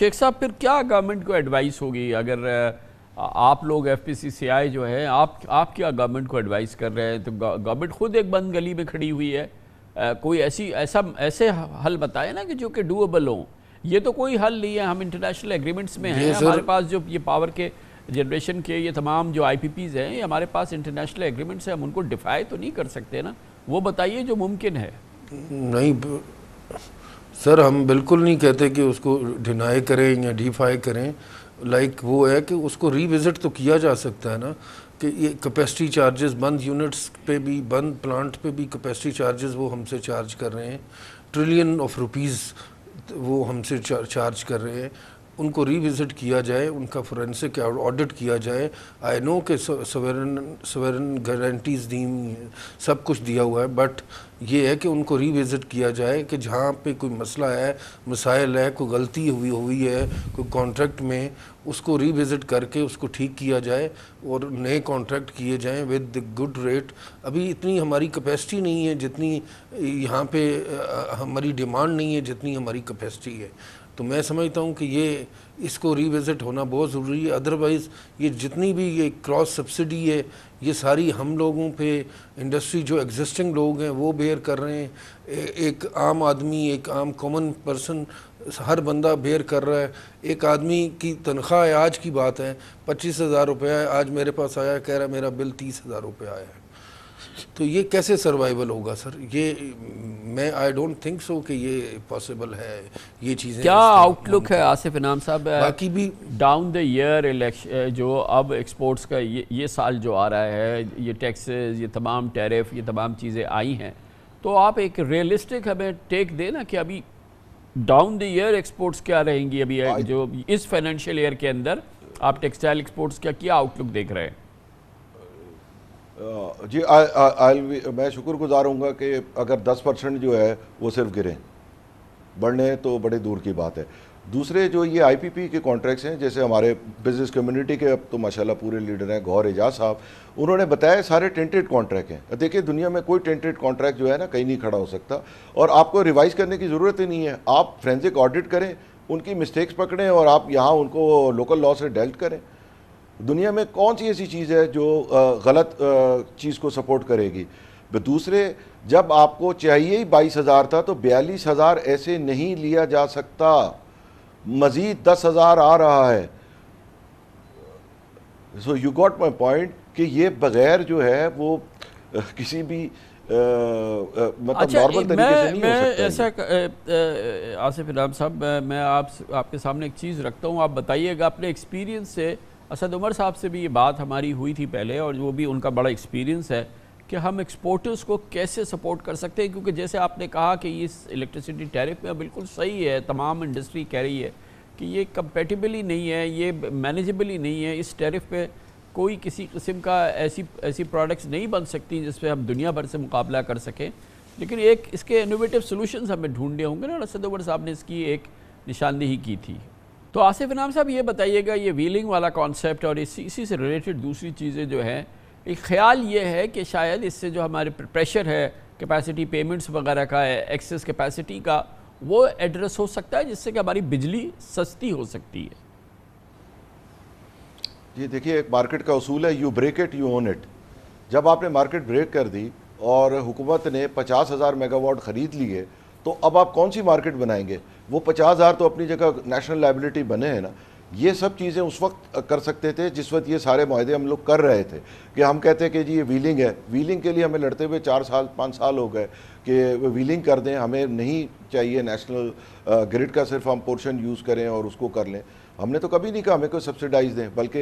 शेख साहब फिर क्या गवर्नमेंट को एडवाइस होगी अगर आप लोग एफ पी सी सी आई जो है आप आप क्या गवर्नमेंट को एडवाइस कर रहे हैं तो गवर्नमेंट खुद एक बंद गली में खड़ी हुई है आ, कोई ऐसी ऐसा ऐसे हल बताए ना कि जो कि डूएबल हों ये तो कोई हल नहीं है हम इंटरनेशनल एग्रीमेंट्स में हैं हमारे पास जो ये पावर के जनरेशन के ये तमाम जो आई पी पीज हैं ये हमारे पास इंटरनेशनल एग्रीमेंट्स हैं हम उनको डिफाई तो नहीं कर सकते ना वो बताइए जो मुमकिन है नहीं सर हम बिल्कुल नहीं कहते कि उसको डिनाई करें या डीफाई करें लाइक like वो है कि उसको रीविज़िट तो किया जा सकता है ना कि ये कैपेसिटी चार्जेस बंद यूनिट्स पे भी बंद प्लांट पे भी कैपेसिटी चार्जेस वो हमसे चार्ज कर रहे हैं ट्रिलियन ऑफ रुपीज़ वो हमसे चार्ज कर रहे हैं उनको रिविज़िट किया जाए उनका फोरेंसिक ऑडिट किया जाए आई नो के सवेरन सवेरन गारंटीज़ दी सब कुछ दिया हुआ है बट ये है कि उनको रिविज़िट किया जाए कि जहाँ पे कोई मसला है मसाइल है कोई गलती हुई हुई है कोई कॉन्ट्रैक्ट में उसको रिविज़िट करके उसको ठीक किया जाए और नए कॉन्ट्रैक्ट किए जाएँ विद द गुड रेट अभी इतनी हमारी कैपेसिटी नहीं है जितनी यहाँ पे हमारी डिमांड नहीं है जितनी हमारी कैपेसिटी है तो मैं समझता हूँ कि ये इसको रिविज़िट होना बहुत ज़रूरी है अदरवाइज़ ये जितनी भी ये क्रॉस सब्सिडी है ये सारी हम लोगों पे इंडस्ट्री जो एग्जिस्टिंग लोग हैं वो बेयर कर रहे हैं ए, एक आम आदमी एक आम कॉमन पर्सन हर बंदा बेयर कर रहा है एक आदमी की तनख्वाह आज की बात है पच्चीस हज़ार रुपया आज मेरे पास आया कह रहा मेरा बिल तीस हज़ार रुपया आया है तो ये कैसे सर्वाइवल होगा सर ये मैं आई डोंट थिंक सो कि ये पॉसिबल है ये चीज़ें क्या आउटलुक है आसिफ इनाम साहब बाकी भी डाउन द ईयर इलेक्शन जो अब एक्सपोर्ट्स का ये ये साल जो आ रहा है ये टैक्सेस ये तमाम टैरिफ ये तमाम चीज़ें आई हैं तो आप एक रियलिस्टिक हमें टेक दे ना कि अभी डाउन द ईयर एक्सपोर्ट्स क्या रहेंगी अभी जो इस फाइनेंशियल ईयर के अंदर आप टेक्सटाइल एक्सपोर्ट्स का क्या आउटलुक देख रहे हैं जी आई आई मैं गुजार हूँगा कि अगर 10 परसेंट जो है वो सिर्फ गिरें बढ़ने तो बड़े दूर की बात है दूसरे जो ये आईपीपी के कॉन्ट्रैक्ट्स हैं जैसे हमारे बिज़नेस कम्युनिटी के अब तो माशाल्लाह पूरे लीडर हैं गौर एजाज साहब उन्होंने बताया सारे टेंटेड कॉन्ट्रैक्ट हैं देखिए दुनिया में कोई टेंटेड कॉन्ट्रैक्ट जो है ना कहीं नहीं खड़ा हो सकता और आपको रिवाइज़ करने की ज़रूरत ही नहीं है आप फ्रेंसिक ऑडिट करें उनकी मिस्टेक्स पकड़ें और आप यहाँ उनको लोकल लॉ से डेल्ट करें दुनिया में कौन सी ऐसी चीज़ है जो गलत चीज़ को सपोर्ट करेगी दूसरे जब आपको चाहिए ही बाईस हज़ार था तो बयालीस हज़ार ऐसे नहीं लिया जा सकता मज़ीद दस हज़ार आ रहा है so you got my point कि ये बगैर जो है वो किसी भी आ, आ, मतलब अच्छा, मैं, मैं ऐसा आसिफ इनाम साहब मैं आप आपके सामने एक चीज़ रखता हूँ आप बताइएगा अपने एक्सपीरियंस से असद उमर साहब से भी ये बात हमारी हुई थी पहले और वो भी उनका बड़ा एक्सपीरियंस है कि हम एक्सपोर्टर्स को कैसे सपोर्ट कर सकते हैं क्योंकि जैसे आपने कहा कि इस इलेक्ट्रिसिटी टैरिफ में बिल्कुल सही है तमाम इंडस्ट्री कह रही है कि ये कंपेटिबली नहीं है ये मैनेजबली नहीं है इस टैरिफ पे कोई किसी किस्म का ऐसी ऐसी प्रोडक्ट्स नहीं बन सकती जिस पर हम दुनिया भर से मुकाबला कर सकें लेकिन एक इसके इनोवेटिव सोलूशन हमें ढूंढने होंगे ना और उमर साहब ने इसकी एक निशानदेही की थी तो आसिफ इनाम साहब ये बताइएगा ये व्हीलिंग वाला कॉन्सेप्ट और इसी इसी से रिलेटेड दूसरी चीज़ें जो हैं एक ख्याल ये है कि शायद इससे जो हमारे प्रेशर है कैपेसिटी पेमेंट्स वगैरह का है एक्सेस कैपेसिटी का वो एड्रेस हो सकता है जिससे कि हमारी बिजली सस्ती हो सकती है जी देखिए एक मार्केट का असूल है you break it you own it जब आपने मार्केट ब्रेक कर दी और हुकूमत ने पचास हज़ार मेगावाट ख़रीद लिए तो अब आप कौन सी मार्केट बनाएंगे वो पचास हज़ार तो अपनी जगह नेशनल लाइबिलिटी बने हैं ना ये सब चीज़ें उस वक्त कर सकते थे जिस वक्त ये सारे माहे हम लोग कर रहे थे कि हम कहते हैं कि जी ये व्हीलिंग है व्हीलिंग के लिए हमें लड़ते हुए चार साल पाँच साल हो गए कि व्हीलिंग कर दें हमें नहीं चाहिए नेशनल ग्रिड का सिर्फ हम पोर्शन यूज़ करें और उसको कर लें हमने तो कभी नहीं कहा हमें कोई सब्सिडाइज दें बल्कि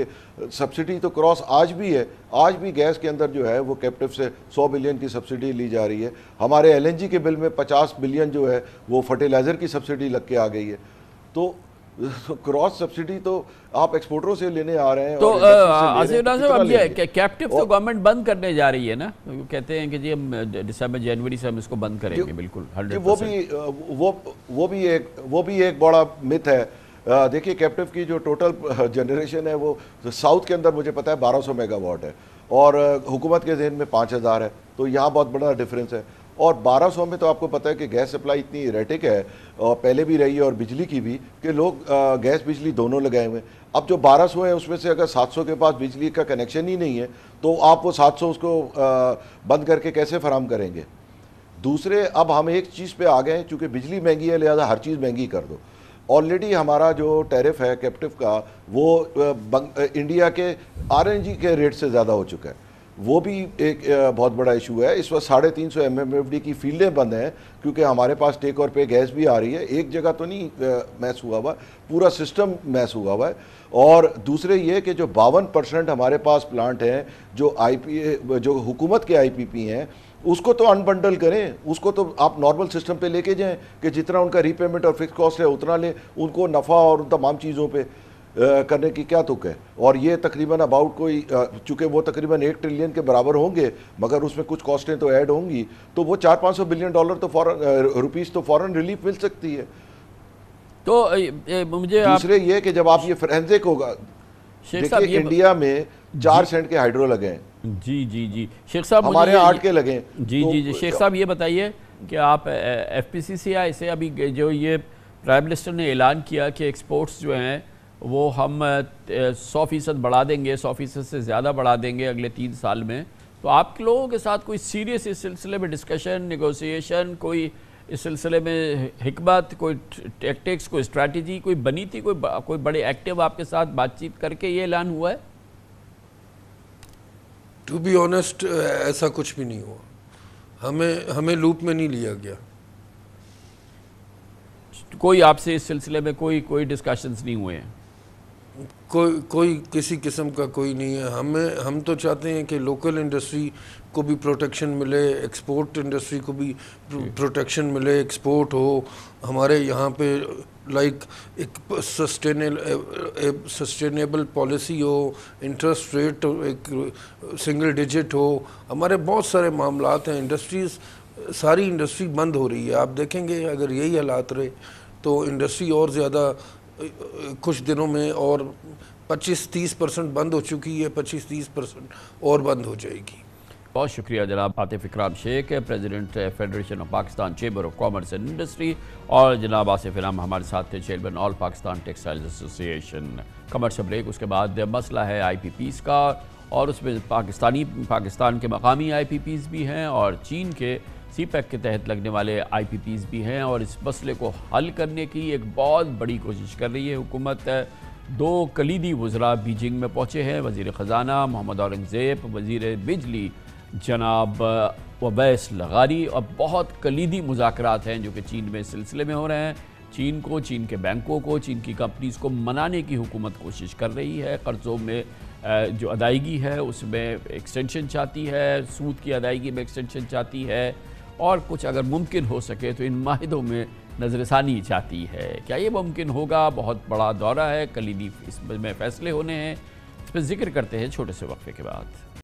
सब्सिडी तो क्रॉस आज भी है आज भी गैस के अंदर जो है वो कैप्टिव से 100 बिलियन की सब्सिडी ली जा रही है हमारे एलएनजी के बिल में 50 बिलियन जो है वो फर्टिलाइज़र की सब्सिडी लग के आ गई है तो क्रॉस तो सब्सिडी तो आप एक्सपोर्टरों से लेने आ रहे हैं तो अब ये कैप्टिव तो गवर्नमेंट बंद करने जा रही है ना तो कहते हैं कि जी हम दिसंबर जनवरी से हम इसको बंद करेंगे बिल्कुल हंड्रेड वो भी वो वो भी एक वो भी एक बड़ा मिथ है देखिए कैप्टिव की जो टोटल जनरेशन है वो साउथ के अंदर मुझे पता है 1200 मेगावाट है और हुकूमत के जहन में 5000 है तो यहाँ बहुत बड़ा डिफरेंस है और 1200 में तो आपको पता है कि गैस सप्लाई इतनी इरेटिक है और पहले भी रही है और बिजली की भी कि लोग गैस बिजली दोनों लगाए हुए हैं अब जो 1200 है उसमें से अगर 700 के पास बिजली का कनेक्शन ही नहीं है तो आप वो 700 उसको बंद करके कैसे फराम करेंगे दूसरे अब हम एक चीज़ पे आ गए हैं चूँकि बिजली महंगी है लिहाजा हर चीज़ महंगी कर दो ऑलरेडी हमारा जो टैरिफ है कैप्टिव का वो इंडिया के आरएनजी के रेट से ज़्यादा हो चुका है वो भी एक बहुत बड़ा इशू है इस वक्त साढ़े तीन सौ एम एम एफ डी की फील्डें बंद हैं क्योंकि हमारे पास टेक और पे गैस भी आ रही है एक जगह तो नहीं मैस हुआ हुआ पूरा सिस्टम मैस हुआ हुआ है और दूसरे ये कि जो बावन परसेंट हमारे पास प्लांट हैं जो आई पी जो हुकूमत के आई पी पी हैं उसको तो अनबंडल करें उसको तो आप नॉर्मल सिस्टम पे लेके जाएं कि जितना उनका रीपेमेंट और फिक्स कॉस्ट है उतना लें उनको नफ़ा और उन तमाम चीज़ों पे करने की क्या तुक है और ये तकरीबन अबाउट कोई चूँकि वो तकरीबन एक ट्रिलियन के बराबर होंगे मगर उसमें कुछ कॉस्टें तो ऐड होंगी तो वो चार पाँच सौ बिलियन डॉलर तो फॉर रुपीज़ तो फ़ौर रिलीफ मिल सकती है तो ए, मुझे दूसरे आप... ये कि जब आप ये फ्रेंजिक होगा देखिए इंडिया में चार सेंट के हाइड्रो लगे हैं जी जी जी शेख साहब हमारे आठ के लगे जी तो जी जी शेख साहब ये बताइए कि आप एफ पी सी सी आई से अभी जो ये प्राइम मिनिस्टर ने ऐलान किया कि एक्सपोर्ट्स जो हैं वो हम सौ फ़ीसद बढ़ा देंगे सौ फ़ीसद से ज़्यादा बढ़ा देंगे अगले तीन साल में तो आप लोगों के साथ कोई सीरियस इस सिलसिले में डिस्कशन निगोसिएशन कोई इस सिलसिले में हमत कोई टेक्टिक्स कोई स्ट्रैटी कोई बनी थी कोई कोई बड़े एक्टिव आपके साथ बातचीत करके ये ऐलान हुआ है टू बी ऑनेस्ट ऐसा कुछ भी नहीं हुआ हमें हमें लूप में नहीं लिया गया कोई आपसे इस सिलसिले में कोई कोई डिस्कशंस नहीं हुए हैं कोई कोई किसी किस्म का कोई नहीं है हमें हम तो चाहते हैं कि लोकल इंडस्ट्री को भी प्रोटेक्शन मिले एक्सपोर्ट इंडस्ट्री को भी प्रोटेक्शन मिले एक्सपोर्ट हो हमारे यहाँ पे लाइक एक सस्टेनेल सस्टेनेबल पॉलिसी हो इंटरेस्ट रेट एक सिंगल डिजिट हो हमारे बहुत सारे मामला हैं इंडस्ट्रीज सारी इंडस्ट्री बंद हो रही है आप देखेंगे अगर यही हालात रहे तो इंडस्ट्री और ज़्यादा कुछ दिनों में और 25-30 परसेंट बंद हो चुकी है 25-30 परसेंट और बंद हो जाएगी बहुत शुक्रिया जनाब Atif Ikram Sheikh president federation of Pakistan chamber of commerce and industry और जनाब आसिफ इनाम हमारे साथ थे chairman all Pakistan textile association commercial break उसके बाद मसला है आई पी पीस का और उसमें पाकिस्तानी पाकिस्तान के मकामी आई पी पीस भी हैं और चीन के सी पैक e के तहत लगने वाले आई पी पीज भी हैं और इस मसले को हल करने की एक बहुत बड़ी कोशिश कर रही है हुकूमत दो कलीदी वजरा बीजिंग में पहुँचे हैं वजीर ख़जाना मोहम्मद औरंगज़ेब वजीर बिजली जनाब वबैस लगारी और बहुत कलीदी मुजात हैं जो कि चीन में सिलसिले में हो रहे हैं चीन को चीन के बैंकों को चीन की कंपनीज को मनाने की हुकूमत कोशिश कर रही है कर्ज़ों में जो अदायगी है उसमें एक्सटेंशन चाहती है सूद की अदायगी में एक्सटेंशन चाहती है और कुछ अगर मुमकिन हो सके तो इन माहिदों में नज़रसानी चाहती है क्या ये मुमकिन होगा बहुत बड़ा दौरा है कलीदी इसमें फैसले होने हैं इस पर जिक्र करते हैं छोटे से वक्फे के बाद